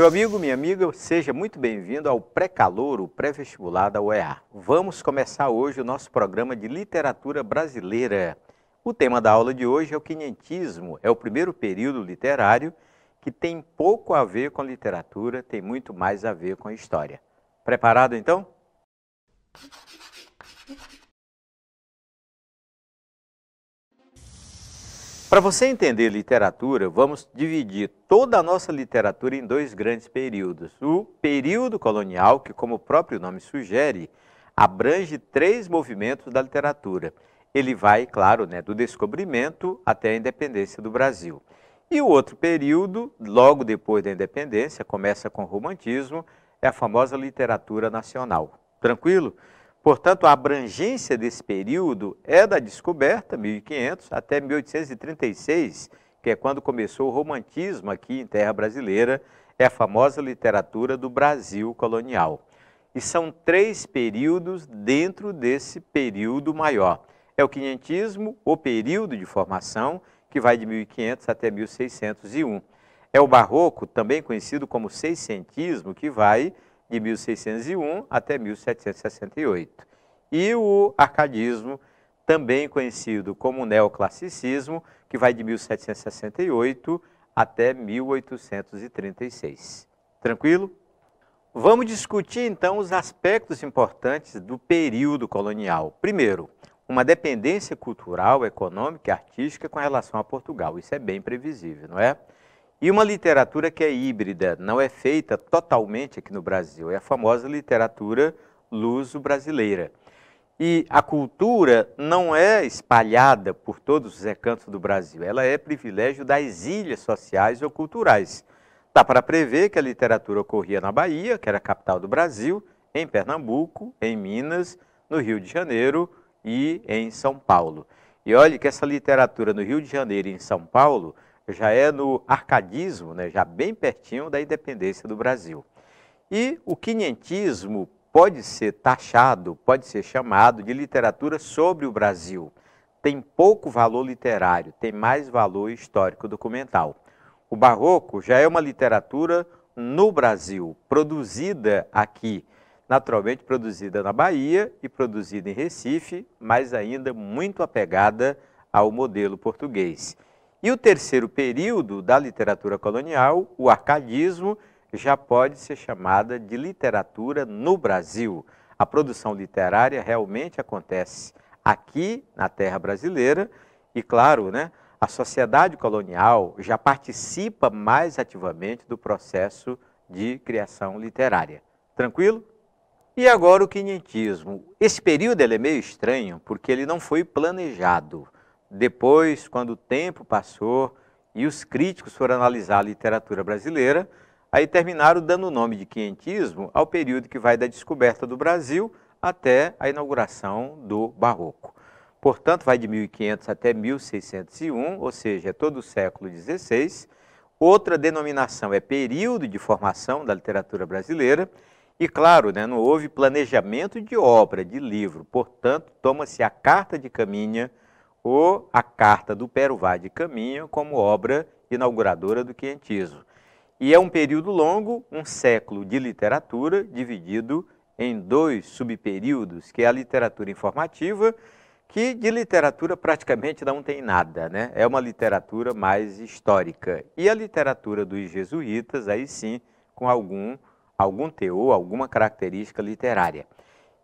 Meu amigo, minha amiga, seja muito bem-vindo ao Pré-Calouro, pré-vestibular da UEA. Vamos começar hoje o nosso programa de literatura brasileira. O tema da aula de hoje é o quinhentismo, é o primeiro período literário que tem pouco a ver com literatura, tem muito mais a ver com história. Preparado então? Para você entender literatura, vamos dividir toda a nossa literatura em dois grandes períodos. O período colonial, que como o próprio nome sugere, abrange três movimentos da literatura. Ele vai, claro, né, do descobrimento até a independência do Brasil. E o outro período, logo depois da independência, começa com o romantismo, é a famosa literatura nacional. Tranquilo? Portanto, a abrangência desse período é da descoberta, 1500, até 1836, que é quando começou o romantismo aqui em terra brasileira, é a famosa literatura do Brasil colonial. E são três períodos dentro desse período maior. É o quinhentismo, o período de formação, que vai de 1500 até 1601. É o barroco, também conhecido como seiscentismo, que vai de 1601 até 1768. E o arcadismo, também conhecido como neoclassicismo, que vai de 1768 até 1836. Tranquilo? Vamos discutir então os aspectos importantes do período colonial. Primeiro, uma dependência cultural, econômica e artística com relação a Portugal. Isso é bem previsível, não é? E uma literatura que é híbrida, não é feita totalmente aqui no Brasil, é a famosa literatura luso-brasileira. E a cultura não é espalhada por todos os recantos do Brasil, ela é privilégio das ilhas sociais ou culturais. Dá para prever que a literatura ocorria na Bahia, que era a capital do Brasil, em Pernambuco, em Minas, no Rio de Janeiro e em São Paulo. E olhe que essa literatura no Rio de Janeiro e em São Paulo já é no arcadismo, né, já bem pertinho da independência do Brasil. E o quinhentismo pode ser taxado, pode ser chamado de literatura sobre o Brasil. Tem pouco valor literário, tem mais valor histórico documental. O barroco já é uma literatura no Brasil, produzida aqui, naturalmente produzida na Bahia e produzida em Recife, mas ainda muito apegada ao modelo português. E o terceiro período da literatura colonial, o arcadismo, já pode ser chamada de literatura no Brasil. A produção literária realmente acontece aqui na terra brasileira e, claro, né, a sociedade colonial já participa mais ativamente do processo de criação literária. Tranquilo? E agora o quinhentismo. Esse período é meio estranho porque ele não foi planejado. Depois, quando o tempo passou e os críticos foram analisar a literatura brasileira, aí terminaram dando o nome de quientismo ao período que vai da descoberta do Brasil até a inauguração do Barroco. Portanto, vai de 1500 até 1601, ou seja, é todo o século XVI. Outra denominação é período de formação da literatura brasileira. E claro, né, não houve planejamento de obra, de livro, portanto, toma-se a carta de caminha ou a Carta do Peruvá de Caminho como obra inauguradora do quientismo. E é um período longo, um século de literatura, dividido em dois subperíodos, que é a literatura informativa, que de literatura praticamente não tem nada, né? É uma literatura mais histórica. E a literatura dos jesuítas, aí sim, com algum, algum teor, alguma característica literária.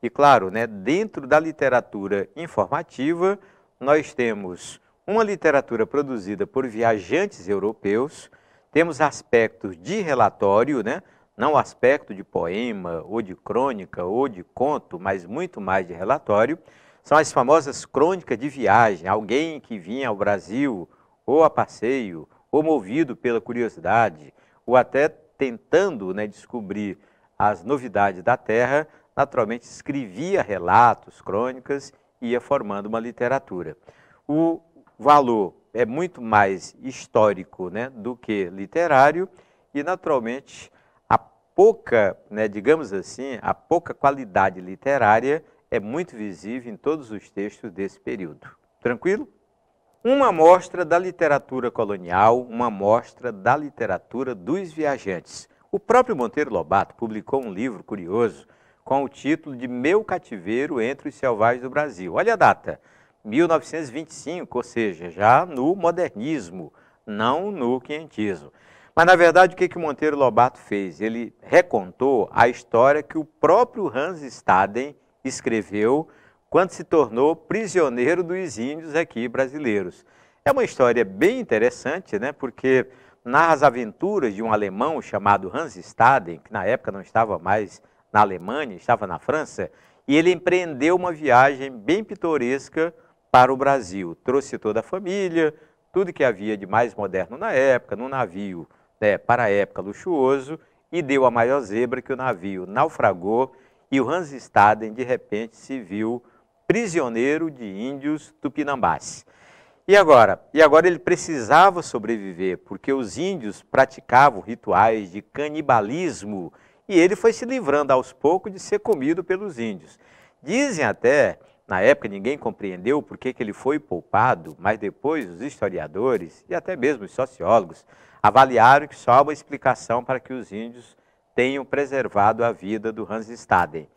E claro, né, dentro da literatura informativa, nós temos uma literatura produzida por viajantes europeus, temos aspectos de relatório, né? não aspecto de poema, ou de crônica, ou de conto, mas muito mais de relatório, são as famosas crônicas de viagem, alguém que vinha ao Brasil, ou a passeio, ou movido pela curiosidade, ou até tentando né, descobrir as novidades da terra, naturalmente escrevia relatos, crônicas ia formando uma literatura. O valor é muito mais histórico né, do que literário e, naturalmente, a pouca, né, digamos assim, a pouca qualidade literária é muito visível em todos os textos desse período. Tranquilo? Uma amostra da literatura colonial, uma amostra da literatura dos viajantes. O próprio Monteiro Lobato publicou um livro curioso com o título de Meu Cativeiro entre os Selvagens do Brasil. Olha a data, 1925, ou seja, já no modernismo, não no quinhentismo. Mas, na verdade, o que, que Monteiro Lobato fez? Ele recontou a história que o próprio Hans Staden escreveu quando se tornou prisioneiro dos índios aqui brasileiros. É uma história bem interessante, né? porque nas aventuras de um alemão chamado Hans Staden, que na época não estava mais na Alemanha, estava na França, e ele empreendeu uma viagem bem pitoresca para o Brasil. Trouxe toda a família, tudo que havia de mais moderno na época, num navio né, para a época luxuoso, e deu a maior zebra que o navio naufragou e o Hans Staden, de repente, se viu prisioneiro de índios tupinambás. E agora? E agora ele precisava sobreviver, porque os índios praticavam rituais de canibalismo e ele foi se livrando aos poucos de ser comido pelos índios. Dizem até, na época ninguém compreendeu por que, ele foi poupado, mas depois os historiadores e até mesmo os sociólogos avaliaram que só há uma explicação para que os índios tenham preservado a vida do Hans Staden.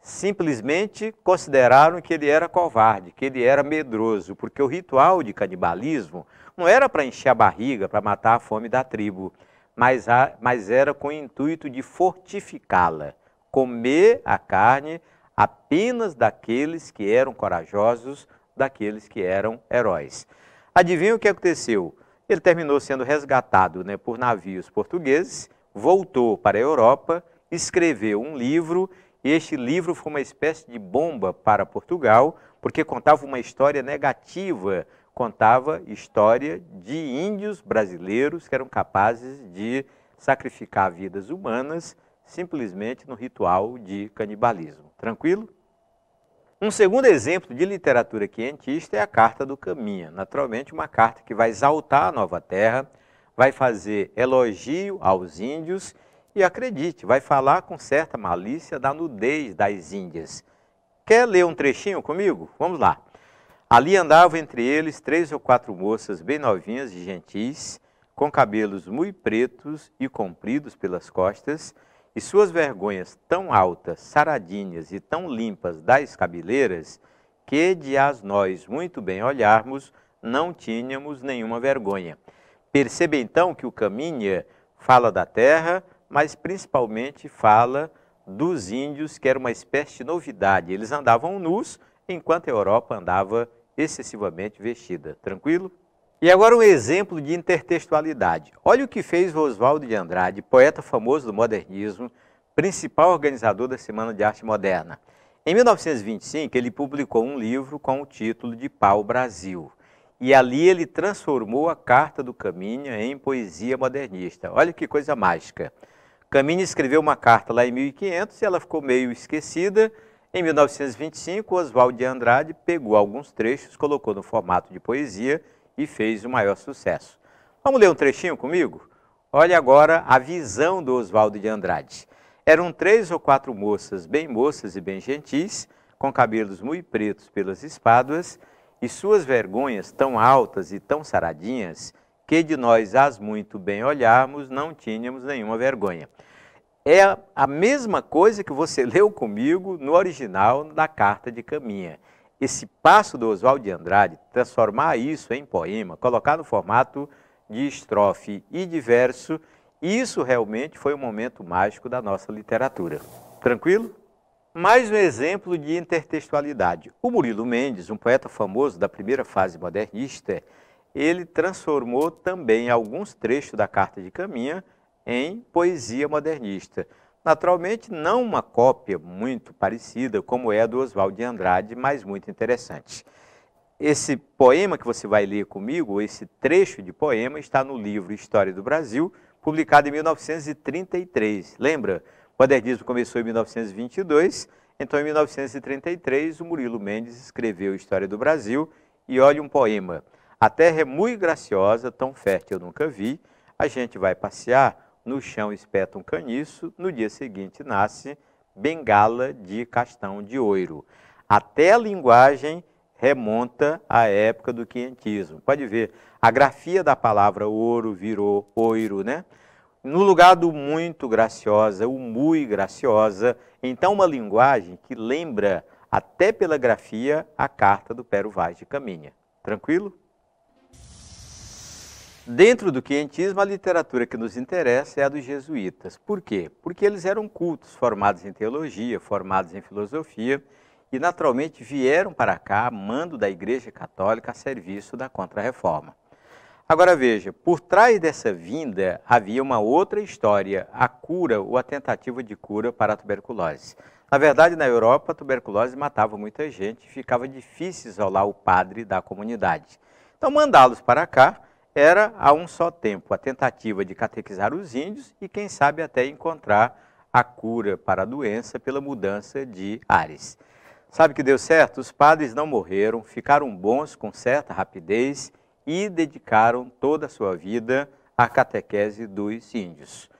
Simplesmente consideraram que ele era covarde, que ele era medroso, porque o ritual de canibalismo não era para encher a barriga, para matar a fome da tribo, mas, a, mas era com o intuito de fortificá-la, comer a carne apenas daqueles que eram corajosos, daqueles que eram heróis. Adivinha o que aconteceu? Ele terminou sendo resgatado né, por navios portugueses, voltou para a Europa, escreveu um livro, e este livro foi uma espécie de bomba para Portugal, porque contava uma história negativa contava história de índios brasileiros que eram capazes de sacrificar vidas humanas simplesmente no ritual de canibalismo. Tranquilo? Um segundo exemplo de literatura quientista é a Carta do Caminha. Naturalmente, uma carta que vai exaltar a Nova Terra, vai fazer elogio aos índios e, acredite, vai falar com certa malícia da nudez das Índias. Quer ler um trechinho comigo? Vamos lá. Ali andavam entre eles três ou quatro moças bem novinhas e gentis, com cabelos muito pretos e compridos pelas costas, e suas vergonhas tão altas, saradinhas e tão limpas das cabeleiras, que de as nós muito bem olharmos, não tínhamos nenhuma vergonha. Perceba então que o Caminha fala da terra, mas principalmente fala dos índios, que era uma espécie de novidade. Eles andavam nus, enquanto a Europa andava excessivamente vestida. Tranquilo? E agora um exemplo de intertextualidade. Olha o que fez Oswaldo de Andrade, poeta famoso do modernismo, principal organizador da Semana de Arte Moderna. Em 1925, ele publicou um livro com o título de Pau Brasil. E ali ele transformou a Carta do Caminha em poesia modernista. Olha que coisa mágica. Caminha escreveu uma carta lá em 1500 e ela ficou meio esquecida em 1925, Oswald de Andrade pegou alguns trechos, colocou no formato de poesia e fez o maior sucesso. Vamos ler um trechinho comigo? Olha agora a visão do Oswaldo de Andrade. Eram três ou quatro moças, bem moças e bem gentis, com cabelos muito pretos pelas espáduas, e suas vergonhas tão altas e tão saradinhas, que de nós as muito bem olharmos, não tínhamos nenhuma vergonha é a mesma coisa que você leu comigo no original da carta de Caminha. Esse passo do Oswald de Andrade, transformar isso em poema, colocar no formato de estrofe e de verso, isso realmente foi um momento mágico da nossa literatura. Tranquilo? Mais um exemplo de intertextualidade. O Murilo Mendes, um poeta famoso da primeira fase modernista, ele transformou também alguns trechos da Carta de Caminha em poesia modernista. Naturalmente, não uma cópia muito parecida como é a do Oswald de Andrade, mas muito interessante. Esse poema que você vai ler comigo, esse trecho de poema, está no livro História do Brasil, publicado em 1933. Lembra? O modernismo começou em 1922, então em 1933 o Murilo Mendes escreveu História do Brasil e olha um poema. A terra é muito graciosa, tão fértil eu nunca vi. A gente vai passear no chão espeta um caniço, no dia seguinte nasce bengala de castão de ouro. Até a linguagem remonta à época do quinhentismo. Pode ver, a grafia da palavra ouro virou oiro, né? No lugar do muito graciosa, o muito graciosa, então uma linguagem que lembra até pela grafia a carta do Pero Vaz de Caminha. Tranquilo? Dentro do quientismo, a literatura que nos interessa é a dos jesuítas. Por quê? Porque eles eram cultos, formados em teologia, formados em filosofia, e naturalmente vieram para cá, mando da Igreja Católica a serviço da Contra-Reforma. Agora veja, por trás dessa vinda havia uma outra história, a cura ou a tentativa de cura para a tuberculose. Na verdade, na Europa, a tuberculose matava muita gente e ficava difícil isolar o padre da comunidade. Então, mandá-los para cá era a um só tempo a tentativa de catequizar os índios e, quem sabe, até encontrar a cura para a doença pela mudança de ares. Sabe que deu certo? Os padres não morreram, ficaram bons com certa rapidez e dedicaram toda a sua vida à catequese dos índios.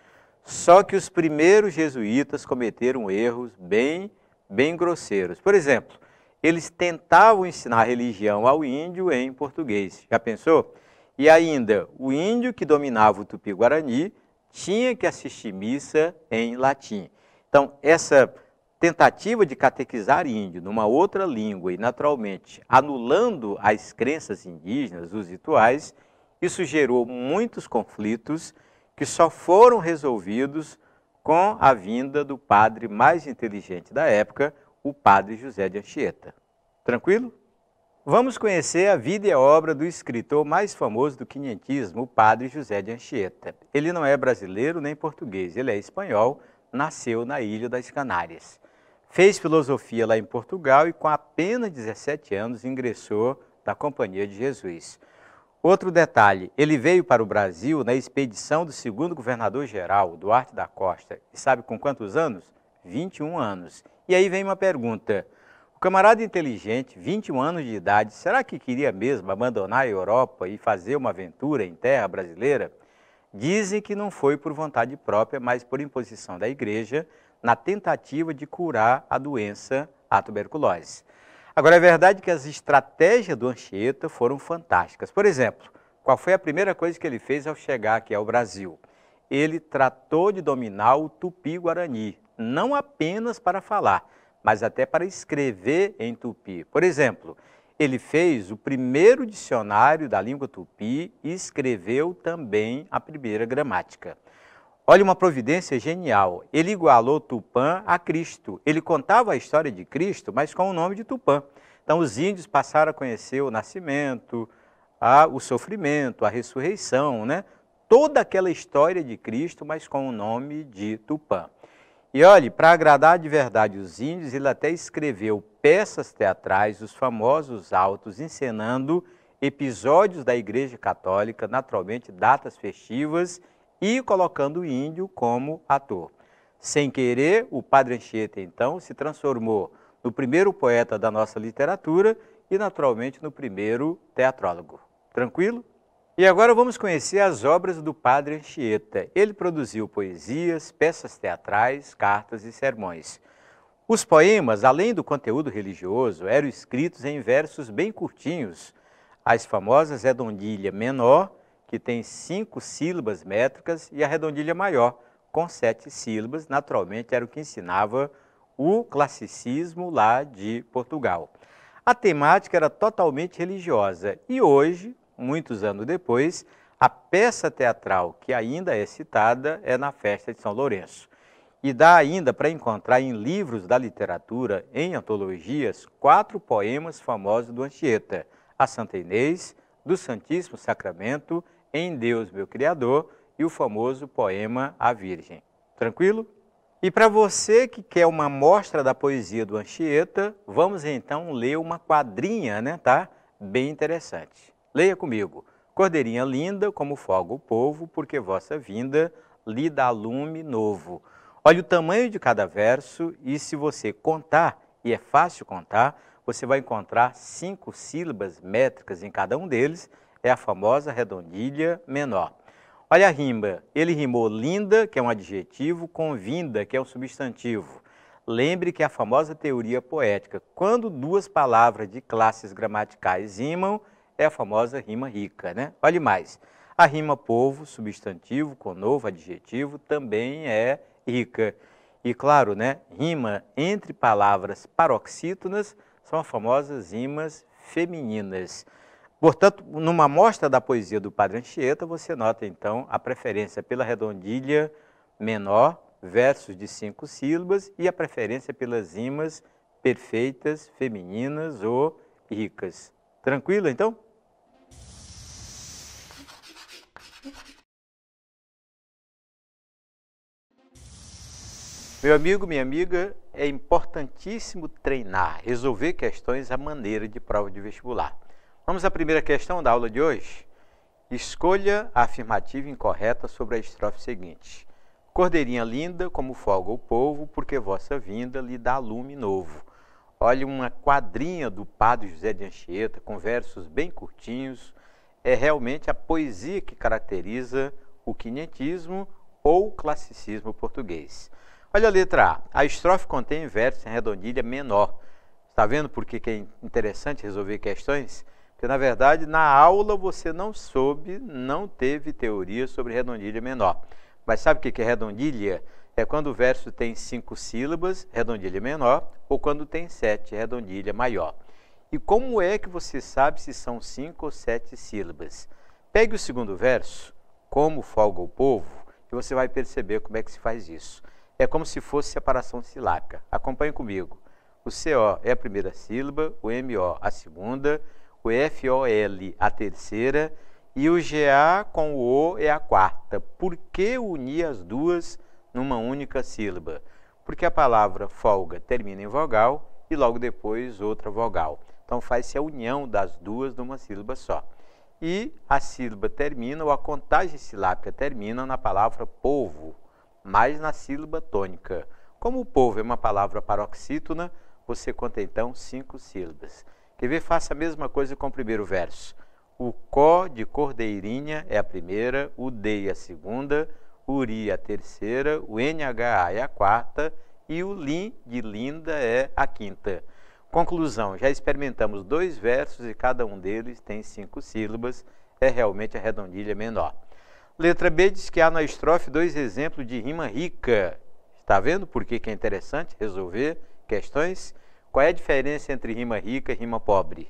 Só que os primeiros jesuítas cometeram erros bem, bem grosseiros. Por exemplo, eles tentavam ensinar religião ao índio em português. Já pensou? E ainda, o índio que dominava o tupi-guarani tinha que assistir missa em latim. Então, essa tentativa de catequizar índio numa outra língua e, naturalmente, anulando as crenças indígenas, os rituais, isso gerou muitos conflitos que só foram resolvidos com a vinda do padre mais inteligente da época, o padre José de Anchieta. Tranquilo? Vamos conhecer a vida e a obra do escritor mais famoso do quinhentismo, o padre José de Anchieta. Ele não é brasileiro nem português, ele é espanhol, nasceu na Ilha das Canárias. Fez filosofia lá em Portugal e com apenas 17 anos ingressou na Companhia de Jesus. Outro detalhe, ele veio para o Brasil na expedição do segundo governador-geral, Duarte da Costa, e sabe com quantos anos? 21 anos. E aí vem uma pergunta, camarada inteligente, 21 anos de idade, será que queria mesmo abandonar a Europa e fazer uma aventura em terra brasileira? Dizem que não foi por vontade própria, mas por imposição da igreja, na tentativa de curar a doença, a tuberculose. Agora, é verdade que as estratégias do Anchieta foram fantásticas. Por exemplo, qual foi a primeira coisa que ele fez ao chegar aqui ao Brasil? Ele tratou de dominar o tupi-guarani, não apenas para falar, mas até para escrever em tupi. Por exemplo, ele fez o primeiro dicionário da língua tupi e escreveu também a primeira gramática. Olha uma providência genial. Ele igualou Tupã a Cristo. Ele contava a história de Cristo, mas com o nome de Tupã. Então os índios passaram a conhecer o nascimento, a, o sofrimento, a ressurreição, né? Toda aquela história de Cristo, mas com o nome de Tupã. E olhe, para agradar de verdade os índios, ele até escreveu peças teatrais, os famosos autos, encenando episódios da Igreja Católica, naturalmente datas festivas, e colocando o índio como ator. Sem querer, o Padre Anchieta, então, se transformou no primeiro poeta da nossa literatura e, naturalmente, no primeiro teatrólogo. Tranquilo? E agora vamos conhecer as obras do Padre Anchieta. Ele produziu poesias, peças teatrais, cartas e sermões. Os poemas, além do conteúdo religioso, eram escritos em versos bem curtinhos. As famosas redondilha menor, que tem cinco sílabas métricas, e a redondilha maior, com sete sílabas, naturalmente era o que ensinava o classicismo lá de Portugal. A temática era totalmente religiosa e hoje muitos anos depois, a peça teatral que ainda é citada é na Festa de São Lourenço. E dá ainda para encontrar em livros da literatura, em antologias, quatro poemas famosos do Anchieta, A Santa Inês, Do Santíssimo Sacramento, Em Deus Meu Criador e o famoso poema A Virgem. Tranquilo? E para você que quer uma amostra da poesia do Anchieta, vamos então ler uma quadrinha, né, tá? Bem interessante. Leia comigo. Cordeirinha linda, como folga o povo, porque vossa vinda lhe dá lume novo. Olha o tamanho de cada verso e se você contar, e é fácil contar, você vai encontrar cinco sílabas métricas em cada um deles, é a famosa redondilha menor. Olha a rima, ele rimou linda, que é um adjetivo, com vinda, que é um substantivo. Lembre que a famosa teoria poética, quando duas palavras de classes gramaticais rimam, é a famosa rima rica, né? Olhe mais, a rima povo, substantivo com novo adjetivo, também é rica. E claro, né, rima entre palavras paroxítonas são as famosas rimas femininas. Portanto, numa amostra da poesia do Padre Anchieta, você nota então a preferência pela redondilha menor, versos de cinco sílabas, e a preferência pelas rimas perfeitas, femininas ou ricas. Tranquilo, então? Meu amigo, minha amiga, é importantíssimo treinar, resolver questões à maneira de prova de vestibular. Vamos à primeira questão da aula de hoje? Escolha a afirmativa incorreta sobre a estrofe seguinte. Cordeirinha linda, como folga o povo, porque vossa vinda lhe dá lume novo. Olha, uma quadrinha do padre José de Anchieta, com versos bem curtinhos, é realmente a poesia que caracteriza o quinhentismo ou classicismo português. Olha a letra A. A estrofe contém versos em redondilha menor. Está vendo por que, que é interessante resolver questões? Porque, na verdade, na aula você não soube, não teve teoria sobre redondilha menor. Mas sabe o que é redondilha? é quando o verso tem cinco sílabas, redondilha menor, ou quando tem sete, redondilha maior. E como é que você sabe se são cinco ou sete sílabas? Pegue o segundo verso, como folga o povo, e você vai perceber como é que se faz isso. É como se fosse separação silábica. Acompanhe comigo. O CO é a primeira sílaba, o MO a segunda, o FOL a terceira e o GA com o O é a quarta. Por que unir as duas sílabas? numa única sílaba, porque a palavra folga termina em vogal e logo depois outra vogal. Então faz-se a união das duas numa sílaba só. E a sílaba termina, ou a contagem silábica termina na palavra povo, mas na sílaba tônica. Como o povo é uma palavra paroxítona, você conta então cinco sílabas. Quer ver? Faça a mesma coisa com o primeiro verso. O có de cordeirinha é a primeira, o dei é a segunda, Uri é a terceira, o NHA é a quarta e o Lin de Linda é a quinta. Conclusão: já experimentamos dois versos e cada um deles tem cinco sílabas, é realmente a redondilha menor. Letra B diz que há na estrofe dois exemplos de rima rica. Está vendo por que é interessante resolver questões? Qual é a diferença entre rima rica e rima pobre?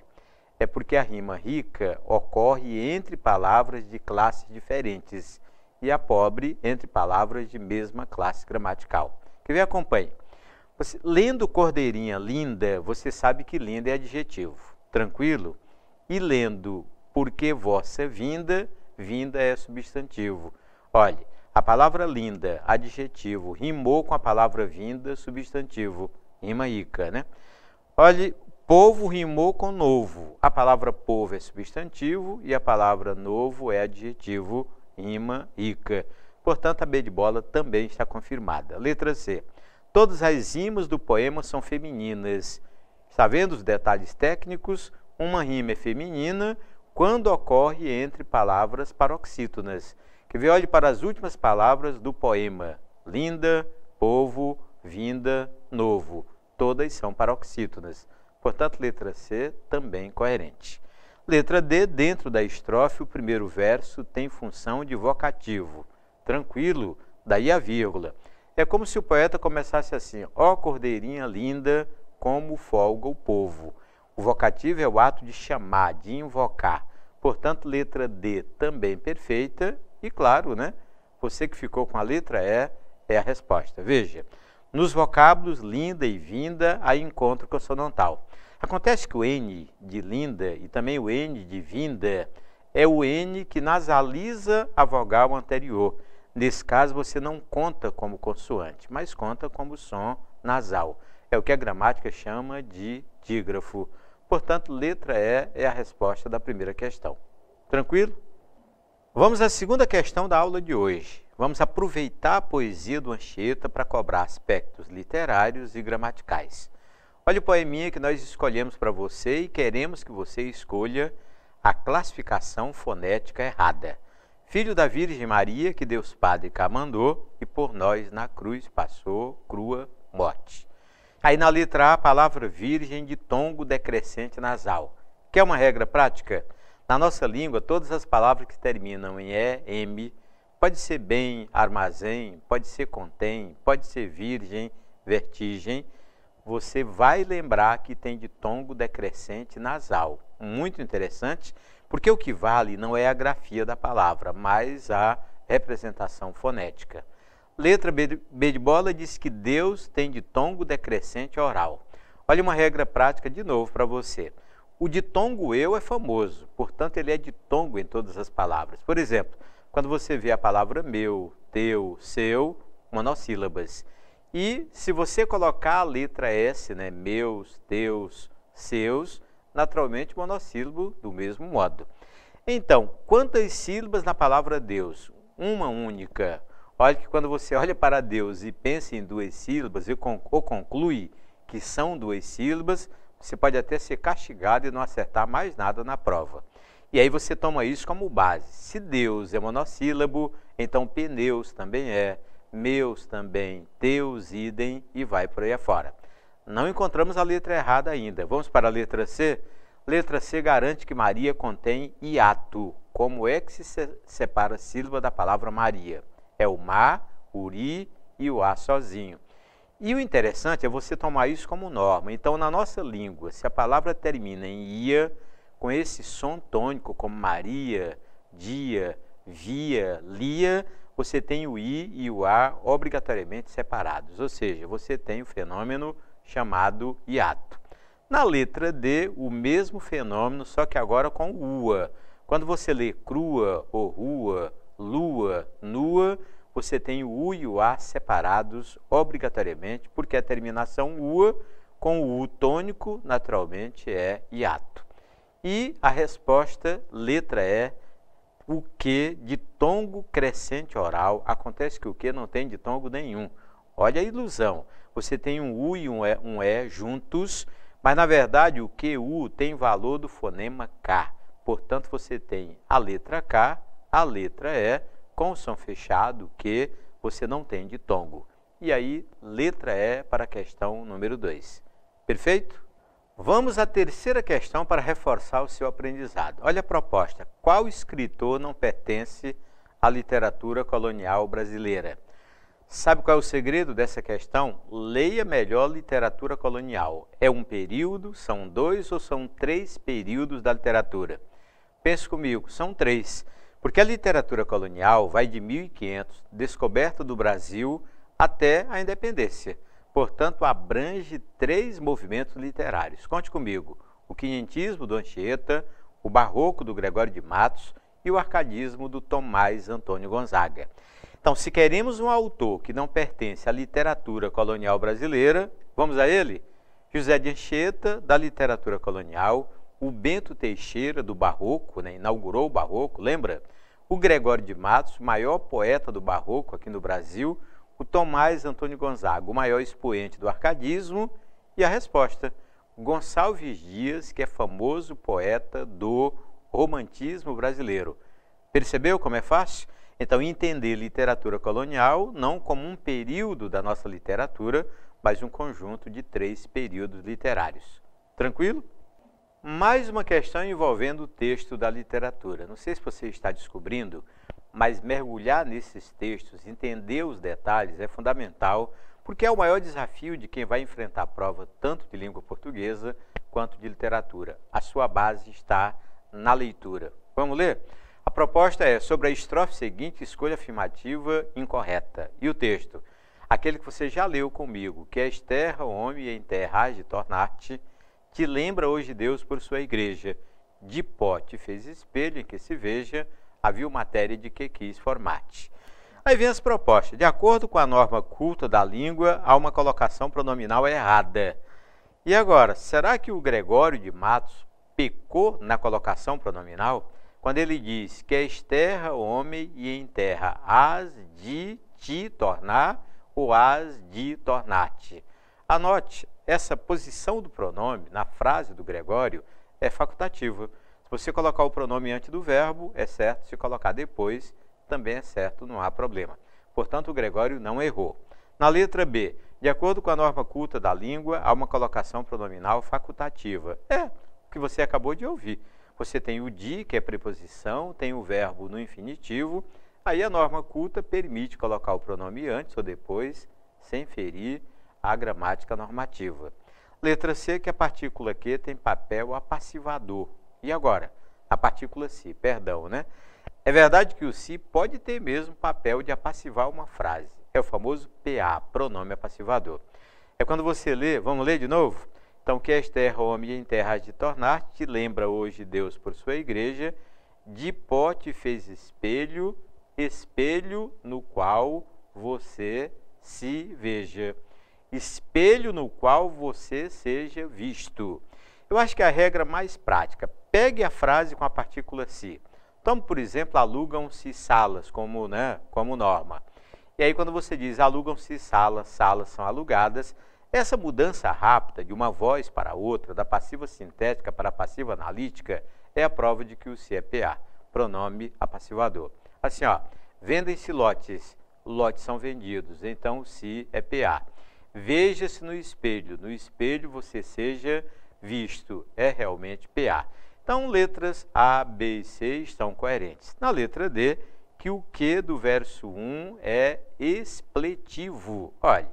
É porque a rima rica ocorre entre palavras de classes diferentes e a pobre entre palavras de mesma classe gramatical. Quer ver? Acompanhe. Você, lendo cordeirinha linda, você sabe que linda é adjetivo, tranquilo? E lendo porque vossa vinda, vinda é substantivo. Olhe, a palavra linda, adjetivo, rimou com a palavra vinda, substantivo, rima ica, né? Olhe, povo rimou com novo. A palavra povo é substantivo e a palavra novo é adjetivo rima, ica. Portanto, a B de bola também está confirmada. Letra C. Todas as rimas do poema são femininas. Está vendo os detalhes técnicos? Uma rima é feminina quando ocorre entre palavras paroxítonas. Que vê, olhe para as últimas palavras do poema. Linda, povo, vinda, novo. Todas são paroxítonas. Portanto, letra C também coerente. Letra D, dentro da estrofe, o primeiro verso tem função de vocativo. Tranquilo, daí a vírgula. É como se o poeta começasse assim: Ó oh, cordeirinha linda, como folga o povo. O vocativo é o ato de chamar, de invocar. Portanto, letra D também perfeita. E claro, né? Você que ficou com a letra E é a resposta. Veja, nos vocábulos linda e vinda, há encontro consonantal. Acontece que o N de linda e também o N de vinda é o N que nasaliza a vogal anterior. Nesse caso, você não conta como consoante, mas conta como som nasal. É o que a gramática chama de dígrafo. Portanto, letra E é a resposta da primeira questão. Tranquilo? Vamos à segunda questão da aula de hoje. Vamos aproveitar a poesia do Anchieta para cobrar aspectos literários e gramaticais. Olha o poeminha que nós escolhemos para você e queremos que você escolha a classificação fonética errada. Filho da Virgem Maria, que Deus Padre cá mandou e por nós na cruz passou crua morte. Aí na letra A, a palavra virgem de tongo decrescente nasal. Que é uma regra prática? Na nossa língua, todas as palavras que terminam em E, M, pode ser bem, armazém, pode ser contém, pode ser virgem, vertigem, você vai lembrar que tem ditongo decrescente nasal. Muito interessante, porque o que vale não é a grafia da palavra, mas a representação fonética. Letra B de bola diz que Deus tem ditongo decrescente oral. Olha uma regra prática de novo para você. O ditongo eu é famoso, portanto ele é ditongo em todas as palavras. Por exemplo, quando você vê a palavra meu, teu, seu, monossílabas. E se você colocar a letra S, né, meus, teus, seus, naturalmente monossílabo do mesmo modo. Então, quantas sílabas na palavra Deus? Uma única. Olha que quando você olha para Deus e pensa em duas sílabas ou conclui que são duas sílabas, você pode até ser castigado e não acertar mais nada na prova. E aí você toma isso como base. Se Deus é monossílabo, então pneus também é meus também, teus idem, e vai por aí afora. Não encontramos a letra errada ainda. Vamos para a letra C? Letra C garante que Maria contém hiato. Como é que se separa a sílaba da palavra Maria? É o ma, uri e o a sozinho. E o interessante é você tomar isso como norma. Então, na nossa língua, se a palavra termina em ia, com esse som tônico, como Maria, dia, via, lia, você tem o I e o A obrigatoriamente separados, ou seja, você tem o fenômeno chamado hiato. Na letra D, o mesmo fenômeno, só que agora com UA. Quando você lê crua ou rua, lua, nua, você tem o U e o A separados obrigatoriamente, porque a terminação UA com o U tônico, naturalmente, é hiato. E a resposta, letra E, o que de tongo crescente oral. Acontece que o que não tem de tongo nenhum. Olha a ilusão. Você tem um U e um E, é, um e é juntos, mas na verdade o que U tem valor do fonema K. Portanto, você tem a letra K, a letra E, com o som fechado, que você não tem de tongo. E aí, letra E para a questão número 2. Perfeito? Vamos à terceira questão para reforçar o seu aprendizado. Olha a proposta. Qual escritor não pertence à literatura colonial brasileira? Sabe qual é o segredo dessa questão? Leia melhor literatura colonial. É um período, são dois ou são três períodos da literatura? Pense comigo, são três. Porque a literatura colonial vai de 1500, descoberta do Brasil, até a independência portanto, abrange três movimentos literários. Conte comigo: o quinhentismo do Anchieta, o barroco do Gregório de Matos e o arcadismo do Tomás Antônio Gonzaga. Então, se queremos um autor que não pertence à literatura colonial brasileira, vamos a ele? José de Anchieta, da literatura colonial, o Bento Teixeira, do Barroco, né, inaugurou o Barroco, lembra? O Gregório de Matos, maior poeta do Barroco aqui no Brasil, o Tomás Antônio Gonzaga, o maior expoente do arcadismo, e a resposta, Gonçalves Dias, que é famoso poeta do romantismo brasileiro. Percebeu como é fácil? Então, entender literatura colonial não como um período da nossa literatura, mas um conjunto de três períodos literários. Tranquilo? Mais uma questão envolvendo o texto da literatura. Não sei se você está descobrindo mas mergulhar nesses textos, entender os detalhes é fundamental, porque é o maior desafio de quem vai enfrentar a prova tanto de língua portuguesa quanto de literatura. A sua base está na leitura. Vamos ler? A proposta é sobre a estrofe seguinte, escolha afirmativa incorreta. E o texto? Aquele que você já leu comigo, que és terra, homem, e em terra de tornar-te, te lembra hoje Deus por sua igreja. De pó te fez espelho em que se veja, Havia matéria de que quis Formate. Aí vem as propostas. De acordo com a norma culta da língua, há uma colocação pronominal errada. E agora, será que o Gregório de Matos pecou na colocação pronominal? Quando ele diz que és terra, homem, e em terra has de te tornar ou has de tornar-te. Anote, essa posição do pronome na frase do Gregório é facultativa você colocar o pronome antes do verbo, é certo, se colocar depois, também é certo, não há problema. Portanto, o Gregório não errou. Na letra B, de acordo com a norma culta da língua, há uma colocação pronominal facultativa. É, o que você acabou de ouvir. Você tem o de, que é preposição, tem o verbo no infinitivo, aí a norma culta permite colocar o pronome antes ou depois, sem ferir a gramática normativa. Letra C, que a partícula Q tem papel apassivador, e agora? A partícula se, perdão, né? É verdade que o se pode ter mesmo papel de apassivar uma frase. É o famoso PA, pronome apassivador. É quando você lê, vamos ler de novo? Então, que és terra, é homem, em terra de tornar, te lembra hoje Deus por sua igreja, de pó te fez espelho, espelho no qual você se veja. Espelho no qual você seja visto. Eu acho que a regra mais prática, pegue a frase com a partícula se. Então, por exemplo, alugam-se salas, como, né, como norma. E aí, quando você diz alugam-se salas, salas são alugadas, essa mudança rápida de uma voz para outra, da passiva sintética para a passiva analítica, é a prova de que o se é PA, pronome apassivador. Assim, ó, vendem-se lotes, lotes são vendidos, então se é PA. Veja-se no espelho, no espelho você seja visto, é realmente PA. Então, letras A, B e C estão coerentes. Na letra D, que o que do verso 1 é expletivo. Olhe,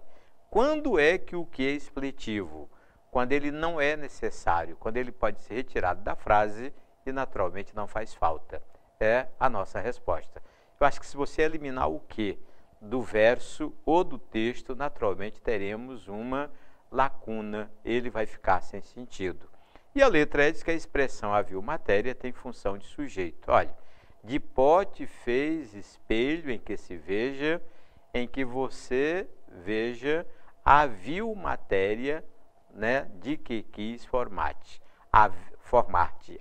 quando é que o que é expletivo? Quando ele não é necessário, quando ele pode ser retirado da frase e naturalmente não faz falta. É a nossa resposta. Eu acho que se você eliminar o que do verso ou do texto, naturalmente teremos uma lacuna, ele vai ficar sem sentido. E a letra é diz que a expressão haviu matéria tem função de sujeito. Olha, de pote fez espelho em que se veja, em que você veja, haviu matéria, né, de que quis formate. Formar-te.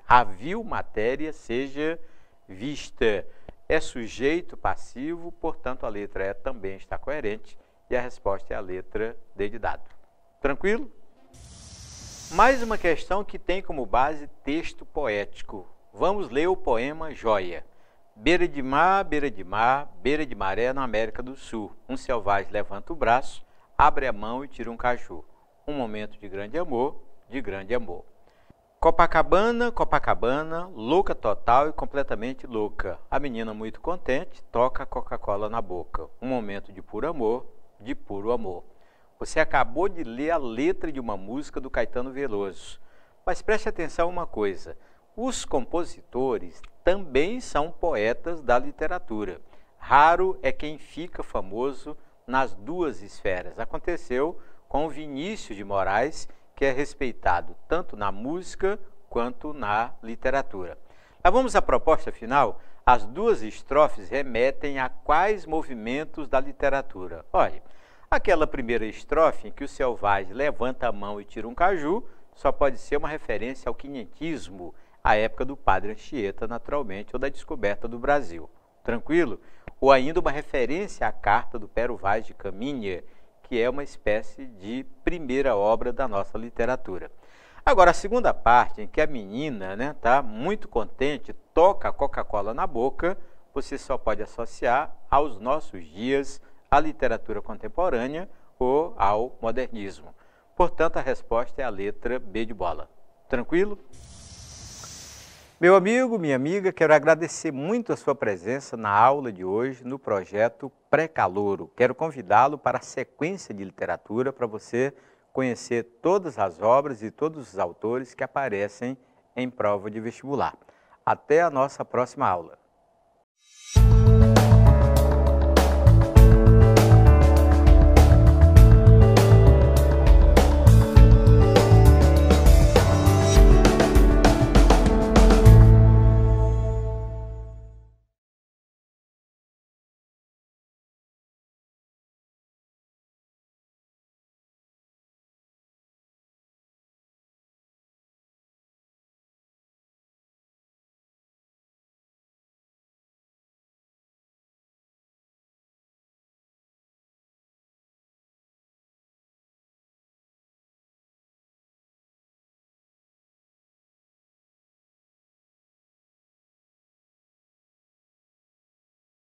matéria, seja vista. É sujeito passivo, portanto a letra é também está coerente e a resposta é a letra D de dado. Tranquilo? Mais uma questão que tem como base texto poético. Vamos ler o poema Joia. Beira de mar, beira de mar, beira de maré na América do Sul. Um selvagem levanta o braço, abre a mão e tira um caju. Um momento de grande amor, de grande amor. Copacabana, Copacabana, louca total e completamente louca. A menina muito contente toca Coca-Cola na boca. Um momento de puro amor, de puro amor. Você acabou de ler a letra de uma música do Caetano Veloso. Mas preste atenção a uma coisa: os compositores também são poetas da literatura. Raro é quem fica famoso nas duas esferas. Aconteceu com Vinícius de Moraes, que é respeitado tanto na música quanto na literatura. Mas vamos à proposta final? As duas estrofes remetem a quais movimentos da literatura? Olha, Aquela primeira estrofe em que o selvagem levanta a mão e tira um caju só pode ser uma referência ao quinhentismo, à época do padre Anchieta, naturalmente, ou da descoberta do Brasil. Tranquilo? Ou ainda uma referência à carta do Pero Vaz de Caminha, que é uma espécie de primeira obra da nossa literatura. Agora, a segunda parte, em que a menina está né, tá muito contente, toca a Coca-Cola na boca, você só pode associar aos nossos dias à literatura contemporânea ou ao modernismo. Portanto, a resposta é a letra B de bola. Tranquilo? Meu amigo, minha amiga, quero agradecer muito a sua presença na aula de hoje no projeto Pré-Calouro. Quero convidá-lo para a sequência de literatura para você conhecer todas as obras e todos os autores que aparecem em prova de vestibular. Até a nossa próxima aula.